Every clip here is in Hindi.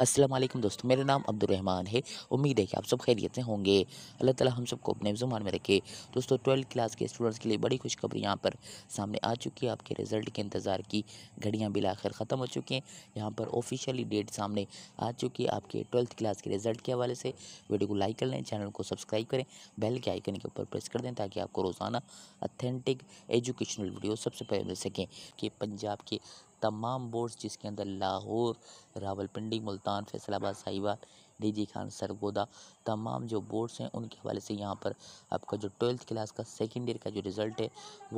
वालेकुम दोस्तों मेरा नाम अब्दुलरहमान है उम्मीद है कि आप सब खैरियत से होंगे अल्लाह ताला हम सबको अपने जुमान में रखे दोस्तों ट्वेल्थ क्लास के स्टूडेंट्स के लिए बड़ी खुशखबरी यहाँ पर सामने आ चुकी है आपके रिज़ल्ट के इंतज़ार की घड़ियाँ बिलाखिर ख़त्म हो चुकी हैं यहाँ पर ऑफिशियली डेट सामने आ चुकी है आपके ट्वेल्थ क्लास के रिज़ल्ट के हवाले से वीडियो को लाइक कर लें चैनल को सब्सक्राइब करें बेल के आइकन के ऊपर प्रेस कर दें ताकि आपको रोज़ाना अथेंटिक एजुकेशनल वीडियो सबसे पहले मिल सकें कि पंजाब के तमाम बोर्ड्स जिसके अंदर लाहौर रावलपिंडी मुल्तान फैसलाबाद साहिबा डीजी खान सरगोदा तमाम जो बोर्ड्स हैं उनके हवाले से यहाँ पर आपका जो ट्वेल्थ क्लास का सेकेंड ईयर का जो रिज़ल्ट है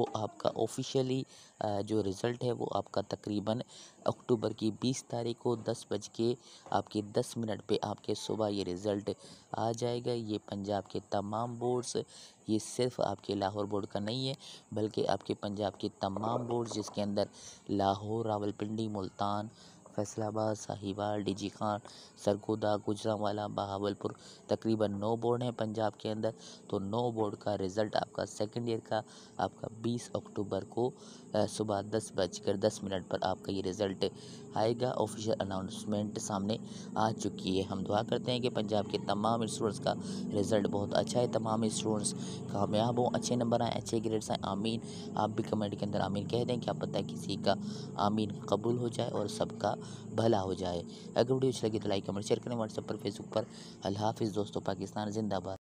वो आपका ऑफिशियली जो रिज़ल्ट है वो आपका तकरीबन अक्टूबर की बीस तारीख को दस बज के आपके दस मिनट पर आपके सुबह ये रिज़ल्ट आ जाएगा ये पंजाब के तमाम बोर्ड्स ये सिर्फ आपके लाहौर बोर्ड का नहीं है बल्कि आपके पंजाब के तमाम बोर्ड्स जिसके अंदर लाहौर रावलपिंडी मुल्तान फैसलाबाद साहिवाल डिजी खान सरगोदा गुजरावाला बहावलपुर तकरीबन नौ बोर्ड हैं पंजाब के अंदर तो नौ बोर्ड का रिज़ल्ट आपका सेकेंड ईयर का आपका बीस अक्टूबर को सुबह दस बजकर दस मिनट पर आपका ये रिज़ल्ट आएगा ऑफिशियल अनाउंसमेंट सामने आ चुकी है हम दुआ करते हैं कि पंजाब के तमाम स्टूडेंट्स का रिज़ल्ट बहुत अच्छा है तमाम स्टूडेंट्स कामयाब हों अच्छे नंबर आएँ अच्छे ग्रेड्स आएँ आमीन आप भी कमेंट के अंदर आमीन कह दें क्या पता है किसी का आमीन कबूल हो जाए और सबका भला हो जाए अगर वीडियो अच्छी लगी तो लाइक कमेंट शेयर करें व्हाट्सएप पर फेसबुक पर अल्लाह हाफिज़ दोस्तों पाकिस्तान जिंदाबाद